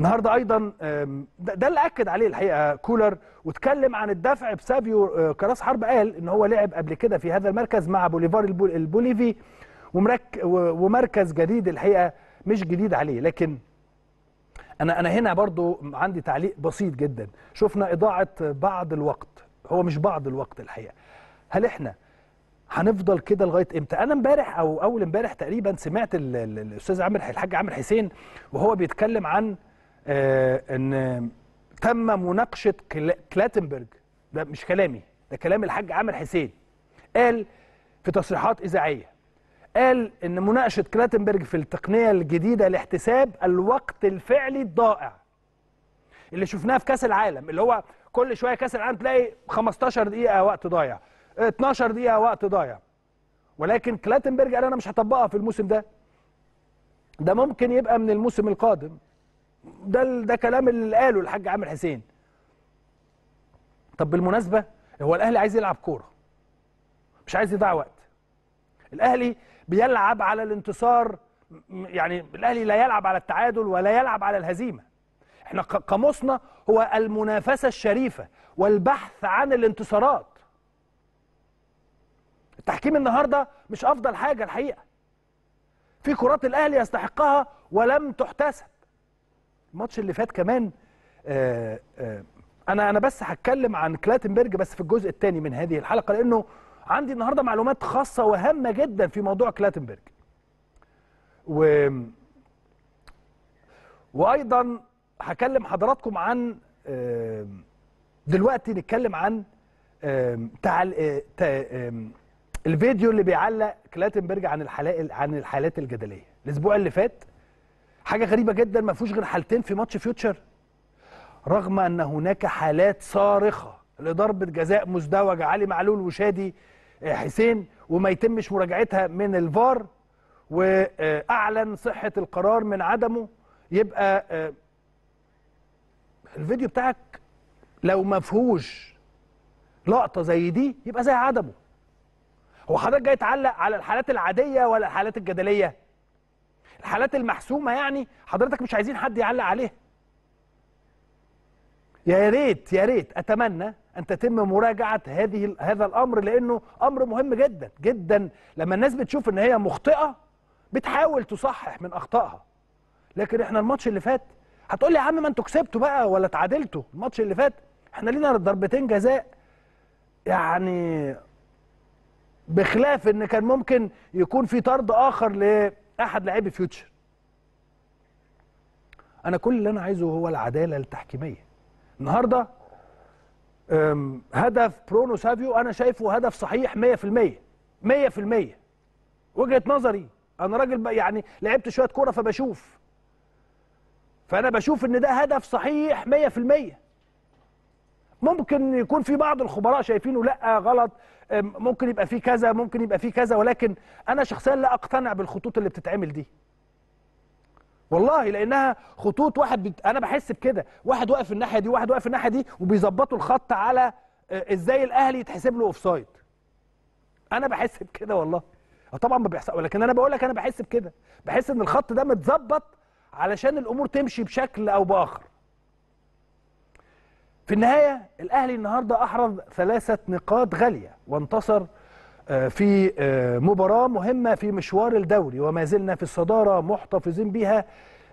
النهارده ايضا ده اللي اكد عليه الحقيقه كولر واتكلم عن الدفع بسابيو آه، كراس حرب قال ان هو لعب قبل كده في هذا المركز مع بوليفار البوليفي ومرك ومركز جديد الحقيقه مش جديد عليه لكن انا انا هنا برضو عندي تعليق بسيط جدا شفنا اضاعه بعض الوقت هو مش بعض الوقت الحقيقه هل احنا هنفضل كده لغايه امتى انا امبارح او اول امبارح تقريبا سمعت الاستاذ عامر الحاج عامر حسين وهو بيتكلم عن آه، ان تم مناقشه كلاتنبرج ده مش كلامي ده كلام الحاج عامر حسين قال في تصريحات اذاعيه قال ان مناقشه كلاتنبرج في التقنيه الجديده لاحتساب الوقت الفعلي الضائع اللي شفناها في كاس العالم اللي هو كل شويه كاس العالم تلاقي 15 دقيقه وقت ضايع 12 دقيقه وقت ضايع ولكن كلاتنبرج قال انا مش هطبقها في الموسم ده ده ممكن يبقى من الموسم القادم ده ده كلام اللي قاله الحاج عامر حسين طب بالمناسبه هو الاهلي عايز يلعب كوره مش عايز يضيع وقت الاهلي بيلعب على الانتصار يعني الاهلي لا يلعب على التعادل ولا يلعب على الهزيمه احنا قاموسنا هو المنافسه الشريفه والبحث عن الانتصارات التحكيم النهارده مش افضل حاجه الحقيقه في كرات الاهلي يستحقها ولم تحتسب الماتش اللي فات كمان آآ آه، آآ آه، انا انا بس هتكلم عن كلاتنبرج بس في الجزء الثاني من هذه الحلقه لانه عندي النهارده معلومات خاصه وهامه جدا في موضوع كلاتنبرج و وايضا هكلم حضراتكم عن آه، دلوقتي نتكلم عن تعال... ت... الفيديو اللي بيعلق كلاتنبرج عن الحلقة عن الحالات الجدليه الاسبوع اللي فات حاجه غريبه جدا ما فيهوش غير حالتين في ماتش فيوتشر رغم ان هناك حالات صارخه لضربه جزاء مزدوجه علي معلول وشادي آه، حسين وما يتمش مراجعتها من الفار واعلن صحه القرار من عدمه يبقى آه، الفيديو بتاعك لو ما فيهوش لقطه زي دي يبقى زي عدمه هو حضرتك جاي تعلق على الحالات العاديه ولا الحالات الجدليه الحالات المحسومه يعني حضرتك مش عايزين حد يعلق عليها يا ريت يا ريت اتمنى ان تتم مراجعه هذه هذا الامر لانه امر مهم جدا جدا لما الناس بتشوف ان هي مخطئه بتحاول تصحح من اخطائها لكن احنا الماتش اللي فات هتقول لي يا عم ما انتوا كسبتوا بقى ولا تعادلتوا الماتش اللي فات احنا لينا ضربتين جزاء يعني بخلاف ان كان ممكن يكون في طرد اخر احد لاعبي فيوتشر انا كل اللي انا عايزه هو العداله التحكيميه النهارده هدف برونو سافيو انا شايفه هدف صحيح 100% 100% وجهه نظري انا راجل يعني لعبت شويه كوره فبشوف فانا بشوف ان ده هدف صحيح 100% ممكن يكون في بعض الخبراء شايفينه لا غلط ممكن يبقى في كذا ممكن يبقى في كذا ولكن انا شخصيا لا اقتنع بالخطوط اللي بتتعمل دي والله لانها خطوط واحد بت... انا بحس بكده واحد واقف الناحيه دي وواحد واقف الناحيه دي وبيظبطوا الخط على آه، ازاي الاهلي يتحسب له اوفسايد انا بحس بكده والله آه، طبعا ما بيحصل ولكن انا بقول لك انا بحس بكده بحس ان الخط ده متظبط علشان الامور تمشي بشكل او باخر في النهاية الأهلي النهاردة أحرز ثلاثة نقاط غالية وانتصر آه، في آه، مباراة مهمة في مشوار الدوري وما زلنا في الصدارة محتفظين بها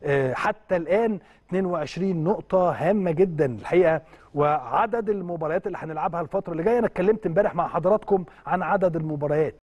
آه، حتى الآن 22 نقطة هامة جدا الحقيقة وعدد المباريات اللي هنلعبها الفترة اللي جاية أنا اتكلمت امبارح مع حضراتكم عن عدد المباريات